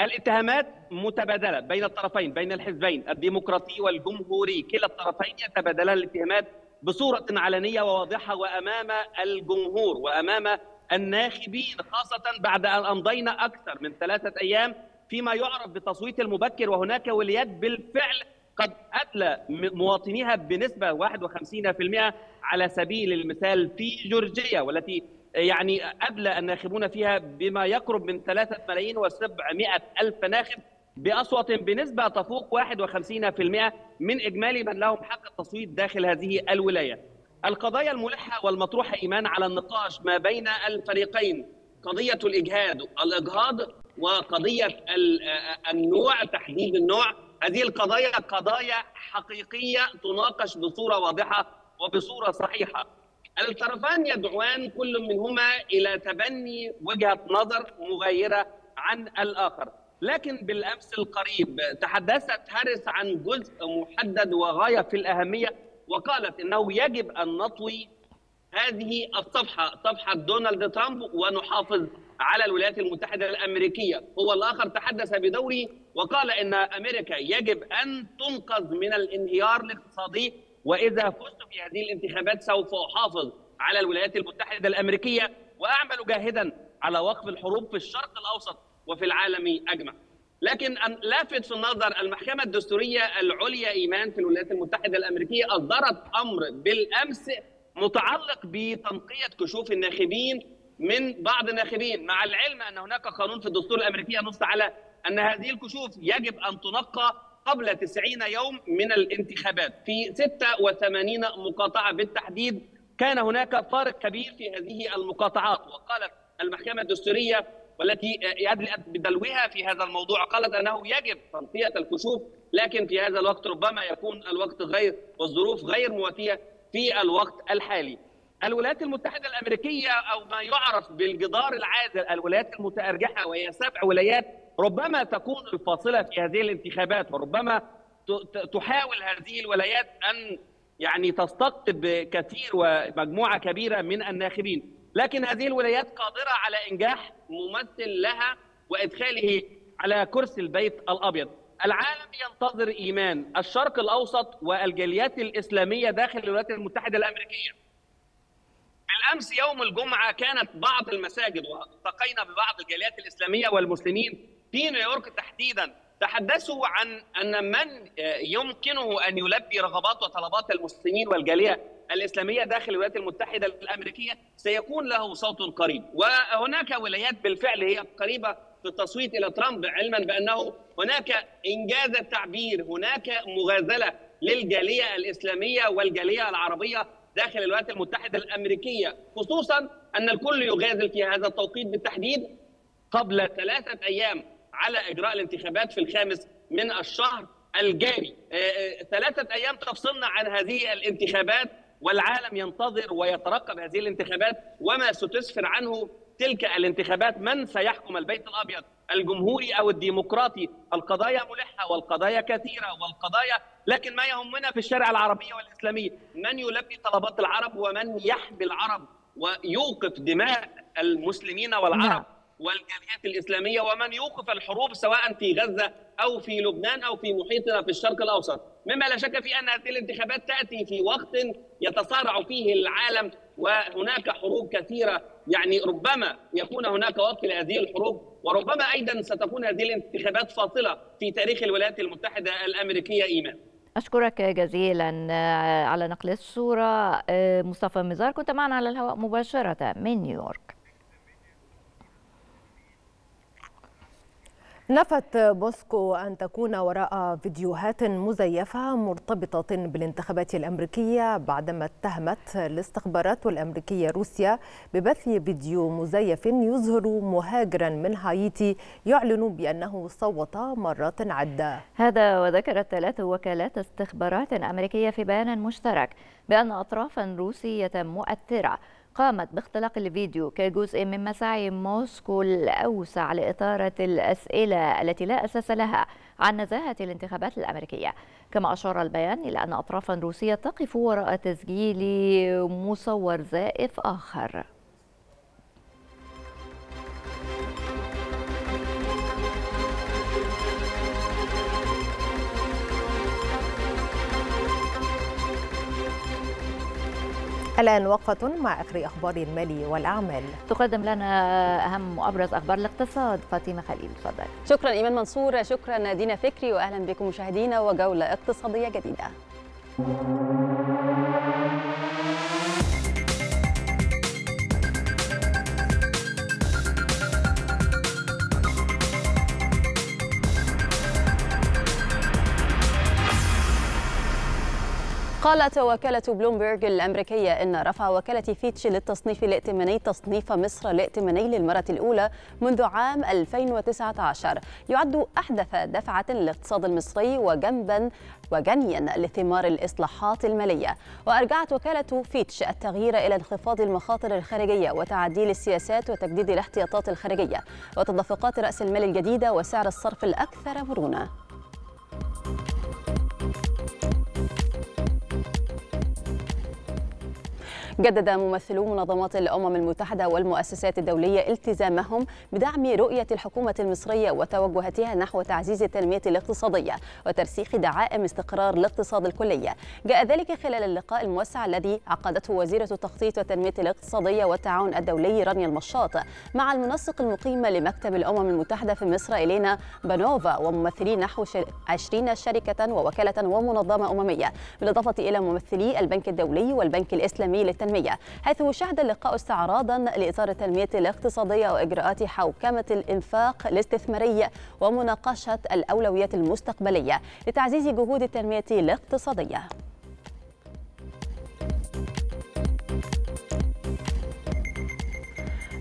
Speaker 6: الاتهامات متبادله بين الطرفين بين الحزبين الديمقراطي والجمهوري كلا الطرفين يتبادلان الاتهامات بصوره علنيه وواضحه وامام الجمهور وامام الناخبين خاصه بعد ان امضينا اكثر من ثلاثه ايام فيما يعرف بالتصويت المبكر وهناك ولايات بالفعل قد أدلى مواطنيها بنسبة 51% على سبيل المثال في جورجيا والتي يعني أدلى الناخبون فيها بما يقرب من 3 ملايين و700 ألف ناخب بأصوات بنسبة تفوق 51% من إجمالي من لهم حق التصويت داخل هذه الولاية القضايا الملحة والمطروحة إيمان على النقاش ما بين الفريقين قضية الإجهاد الإجهاض وقضيه النوع تحديد النوع هذه القضايا قضايا حقيقيه تناقش بصوره واضحه وبصوره صحيحه الطرفان يدعوان كل منهما الى تبني وجهه نظر مغايره عن الاخر لكن بالامس القريب تحدثت هاريس عن جزء محدد وغايه في الاهميه وقالت انه يجب ان نطوي هذه الصفحه صفحه دونالد ترامب ونحافظ على الولايات المتحدة الأمريكية هو الآخر تحدث بدوره وقال إن أمريكا يجب أن تنقذ من الانهيار الاقتصادي وإذا فزت في هذه الانتخابات سوف أحافظ على الولايات المتحدة الأمريكية وأعمل جاهدا على وقف الحروب في الشرق الأوسط وفي العالم أجمع لكن لافت في النظر المحكمة الدستورية العليا إيمان في الولايات المتحدة الأمريكية أصدرت أمر بالأمس متعلق بتنقية كشوف الناخبين من بعض الناخبين مع العلم ان هناك قانون في الدستور الامريكي ينص على ان هذه الكشوف يجب ان تنقى قبل 90 يوم من الانتخابات في 86 مقاطعه بالتحديد كان هناك فارق كبير في هذه المقاطعات وقالت المحكمه الدستوريه والتي يدلت بدلوها في هذا الموضوع قالت انه يجب تنقيه الكشوف لكن في هذا الوقت ربما يكون الوقت غير والظروف غير مواتيه في الوقت الحالي الولايات المتحدة الأمريكية أو ما يعرف بالجدار العازل الولايات المتأرجحة وهي سبع ولايات ربما تكون الفاصلة في هذه الانتخابات وربما تحاول هذه الولايات أن يعني تستقطب كثير ومجموعة كبيرة من الناخبين لكن هذه الولايات قادرة على إنجاح ممثل لها وإدخاله على كرسي البيت الأبيض العالم ينتظر إيمان الشرق الأوسط والجاليات الإسلامية داخل الولايات المتحدة الأمريكية بالامس يوم الجمعه كانت بعض المساجد والتقينا ببعض الجاليات الاسلاميه والمسلمين في نيويورك تحديدا تحدثوا عن ان من يمكنه ان يلبي رغبات وطلبات المسلمين والجاليه الاسلاميه داخل الولايات المتحده الامريكيه سيكون له صوت قريب وهناك ولايات بالفعل هي قريبه في التصويت الى ترامب علما بانه هناك انجاز التعبير هناك مغازله للجاليه الاسلاميه والجاليه العربيه داخل الولايات المتحدة الأمريكية خصوصا أن الكل يغازل في هذا التوقيت بالتحديد قبل ثلاثة أيام على إجراء الانتخابات في الخامس من الشهر الجاري آه، آه، ثلاثة أيام تفصلنا عن هذه الانتخابات والعالم ينتظر ويترقب هذه الانتخابات وما ستسفر عنه تلك الانتخابات من سيحكم البيت الابيض الجمهوري او الديمقراطي القضايا ملحه والقضايا كثيره والقضايا لكن ما يهمنا في الشارع العربية والإسلامية من يلبي طلبات العرب ومن يحمي العرب ويوقف دماء المسلمين والعرب نعم. والجاليات الإسلامية ومن يوقف الحروب سواء في غزة أو في لبنان أو في محيطنا في الشرق الأوسط مما لا شك في أن هذه الانتخابات تأتي في وقت يتصارع فيه العالم وهناك حروب كثيرة يعني ربما يكون هناك وقت لهذه الحروب وربما أيضا ستكون هذه الانتخابات فاصلة في تاريخ الولايات المتحدة الأمريكية إيمان
Speaker 1: أشكرك جزيلا آه، على نقل الصورة آه، مصطفى مزار كنت معنا على الهواء مباشرة من نيويورك
Speaker 2: نفت بوسكو أن تكون وراء فيديوهات مزيفة مرتبطة بالانتخابات الأمريكية بعدما اتهمت الاستخبارات الأمريكية روسيا ببث فيديو مزيف يظهر مهاجرا من هايتي يعلن بأنه صوت مرات عدة
Speaker 1: هذا وذكرت ثلاث وكالات استخبارات أمريكية في بيان مشترك بأن أطرافا روسية مؤثرة قامت باختلاق الفيديو كجزء من مساعي موسكو الأوسع لإثارة الأسئلة التي لا أساس لها عن نزاهة الانتخابات الأمريكية كما أشار البيان إلى أن أطرافا روسية تقف وراء تسجيل مصور زائف آخر
Speaker 2: الآن وقفة مع آخر أخبار المال والأعمال تقدم لنا
Speaker 1: أهم وأبرز أخبار الاقتصاد فاطمة خليل تفضل
Speaker 7: شكرا إيمان منصور شكرا دينا فكري وأهلا بكم مشاهدينا وجولة اقتصادية جديدة قالت وكالة بلومبرج الأمريكية إن رفع وكالة فيتش للتصنيف الائتماني تصنيف مصر الائتماني للمرة الأولى منذ عام 2019 يعد أحدث دفعة للاقتصاد المصري وجنبا وجنيا لثمار الإصلاحات المالية وأرجعت وكالة فيتش التغيير إلى انخفاض المخاطر الخارجية وتعديل السياسات وتجديد الاحتياطات الخارجية وتدفقات رأس المال الجديدة وسعر الصرف الأكثر مرونة جدد ممثلو منظمات الأمم المتحدة والمؤسسات الدولية التزامهم بدعم رؤية الحكومة المصرية وتوجهاتها نحو تعزيز التنمية الاقتصادية وترسيخ دعائم استقرار الاقتصاد الكلي جاء ذلك خلال اللقاء الموسع الذي عقدته وزيرة التخطيط والتنمية الاقتصادية والتعاون الدولي رانيا المشاط مع المنسق المقيم لمكتب الأمم المتحدة في مصر إلينا بانوفا وممثلي نحو 20 شركة ووكالة ومنظمة أممية بالإضافة إلى ممثلي البنك الدولي والبنك الإسلامي للتنمية التنمية حيث شهد اللقاء استعراضا لإطار التنمية الاقتصادية وإجراءات حوكمة الإنفاق الاستثماري ومناقشة الأولويات المستقبلية لتعزيز جهود التنمية الاقتصادية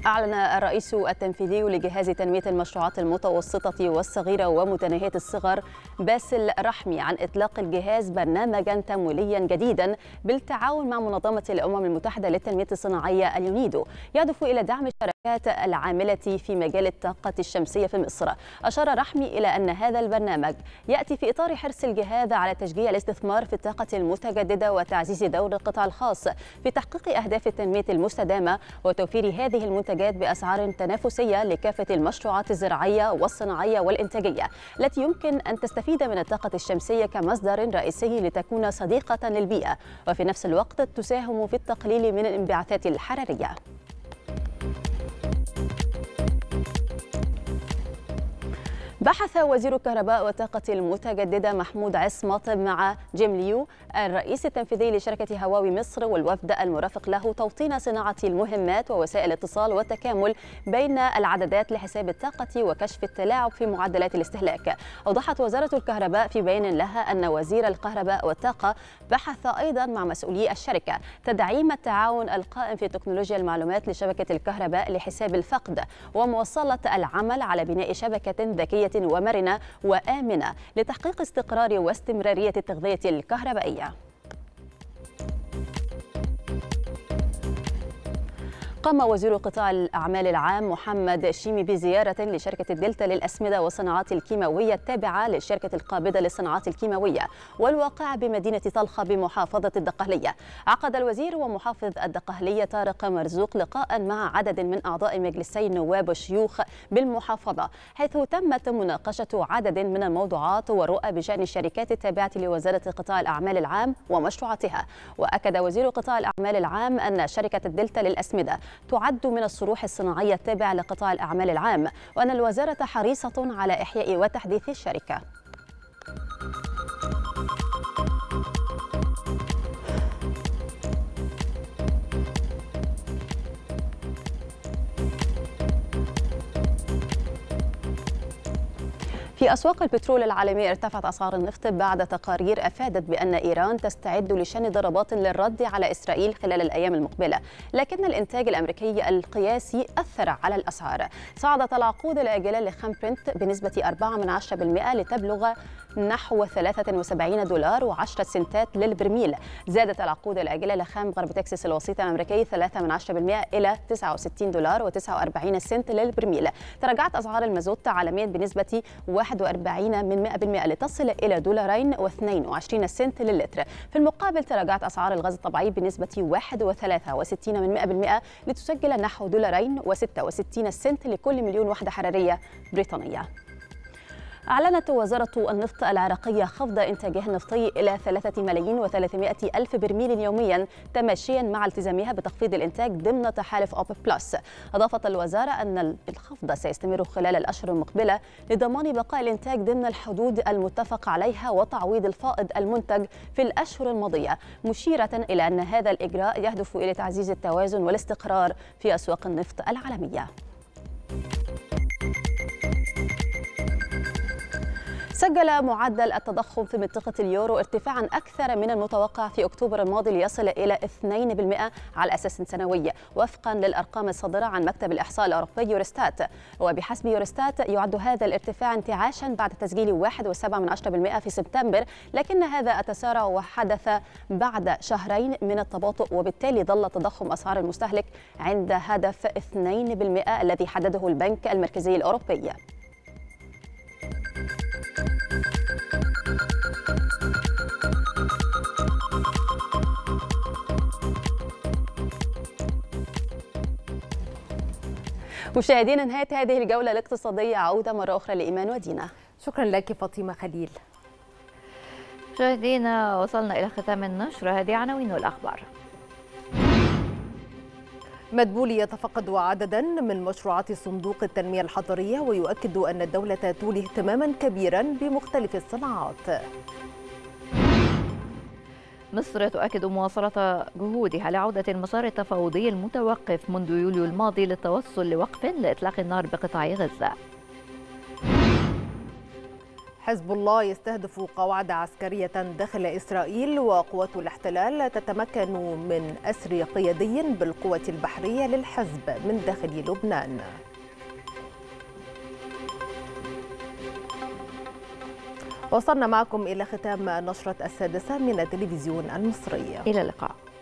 Speaker 7: أعلن الرئيس التنفيذي لجهاز تنمية المشروعات المتوسطة والصغيرة ومتناهية الصغر باسل رحمي عن إطلاق الجهاز برنامجا تمويليا جديدا بالتعاون مع منظمة الأمم المتحدة للتنمية الصناعية اليونيدو يهدف إلى دعم الشركات العاملة في مجال الطاقة الشمسية في مصر أشار رحمي إلى أن هذا البرنامج يأتي في إطار حرص الجهاز على تشجيع الاستثمار في الطاقة المتجددة وتعزيز دور القطاع الخاص في تحقيق أهداف التنمية المستدامة وتوفير هذه المنتجات بأسعار تنافسية لكافة المشروعات الزراعية والصناعية والإنتاجية التي يمكن أن تستفيد من الطاقة الشمسية كمصدر رئيسي لتكون صديقة للبيئة وفي نفس الوقت تساهم في التقليل من الانبعاثات الحرارية بحث وزير الكهرباء والطاقة المتجددة محمود عصمت مع جيم ليو الرئيس التنفيذي لشركة هواوي مصر والوفد المرافق له توطين صناعة المهمات ووسائل الاتصال والتكامل بين العددات لحساب الطاقة وكشف التلاعب في معدلات الاستهلاك أوضحت وزارة الكهرباء في بيان لها أن وزير الكهرباء والطاقة بحث أيضا مع مسؤولي الشركة تدعيم التعاون القائم في تكنولوجيا المعلومات لشبكة الكهرباء لحساب الفقد ومواصلة العمل على بناء شبكة ذكية ومرنة وآمنة لتحقيق استقرار واستمرارية التغذية الكهربائية قام وزير قطاع الأعمال العام محمد شيمي بزيارة لشركة الدلتا للأسمدة والصناعات الكيماوية التابعة للشركة القابضة للصناعات الكيماوية والواقعة بمدينة طلخة بمحافظة الدقهلية عقد الوزير ومحافظ الدقهلية طارق مرزوق لقاء مع عدد من أعضاء مجلسي النواب والشيوخ بالمحافظة حيث تمت مناقشة عدد من الموضوعات ورؤى بشأن الشركات التابعة لوزارة قطاع الأعمال العام ومشروعاتها وأكد وزير قطاع الأعمال العام أن شركة الدلتا للأسمدة تعد من الصروح الصناعية التابعة لقطاع الأعمال العام وأن الوزارة حريصة على إحياء وتحديث الشركة في أسواق البترول العالمية ارتفعت أسعار النفط بعد تقارير أفادت بأن إيران تستعد لشن ضربات للرد على إسرائيل خلال الأيام المقبلة لكن الإنتاج الأمريكي القياسي أثر على الأسعار صعدت العقود الآجلة لخام برنت بنسبة 4% لتبلغ نحو 73 دولار و10 سنتات للبرميل زادت العقود الآجلة لخام غرب تكساس الوسيط الأمريكي 3% إلى 69 دولار و49 سنت للبرميل تراجعت أسعار المازوت عالميا بنسبة 1 41 من 100% لتصل إلى دولارين و22 سنت للتر في المقابل تراجعت أسعار الغاز الطبيعي بنسبة 1.63 من 100% لتسجل نحو دولارين و66 سنت لكل مليون وحدة حرارية بريطانية أعلنت وزارة النفط العراقية خفض إنتاجها النفطي إلى 3 ملايين و300 ألف برميل يوميا تماشيا مع التزامها بتخفيض الإنتاج ضمن تحالف أوبك بلس أضافت الوزارة أن الخفض سيستمر خلال الأشهر المقبلة لضمان بقاء الإنتاج ضمن الحدود المتفق عليها وتعويض الفائض المنتج في الأشهر الماضية مشيرة إلى أن هذا الإجراء يهدف إلى تعزيز التوازن والاستقرار في أسواق النفط العالمية. سجل معدل التضخم في منطقة اليورو ارتفاعا أكثر من المتوقع في أكتوبر الماضي ليصل إلى 2% على أساس سنوي وفقا للأرقام الصادرة عن مكتب الإحصاء الأوروبي يورستات وبحسب يورستات يعد هذا الارتفاع انتعاشا بعد تسجيل 1.7% في سبتمبر لكن هذا التسارع وحدث بعد شهرين من التباطؤ وبالتالي ظل تضخم أسعار المستهلك عند هدف 2% الذي حدده البنك المركزي الأوروبي مشاهدينا نهايه هذه الجوله الاقتصاديه عوده مره اخرى لايمان ودينا شكرا لك فاطمه خليل مشاهدينا وصلنا الى ختام النشر هذه عناوين الاخبار
Speaker 2: مدبولي يتفقد عددا من مشروعات صندوق التنمية الحضرية ويؤكد أن الدولة تولي اهتماما كبيرا بمختلف الصناعات
Speaker 1: مصر تؤكد مواصلة جهودها لعودة المسار التفاوضي المتوقف منذ يوليو الماضي للتوصل لوقف لإطلاق النار
Speaker 2: بقطاع غزة حزب الله يستهدف قواعد عسكرية داخل إسرائيل وقوات الاحتلال تتمكن من أسر قيادي بالقوة البحرية للحزب من داخل لبنان وصلنا معكم إلى ختام نشرة السادسة من التلفزيون المصري إلى اللقاء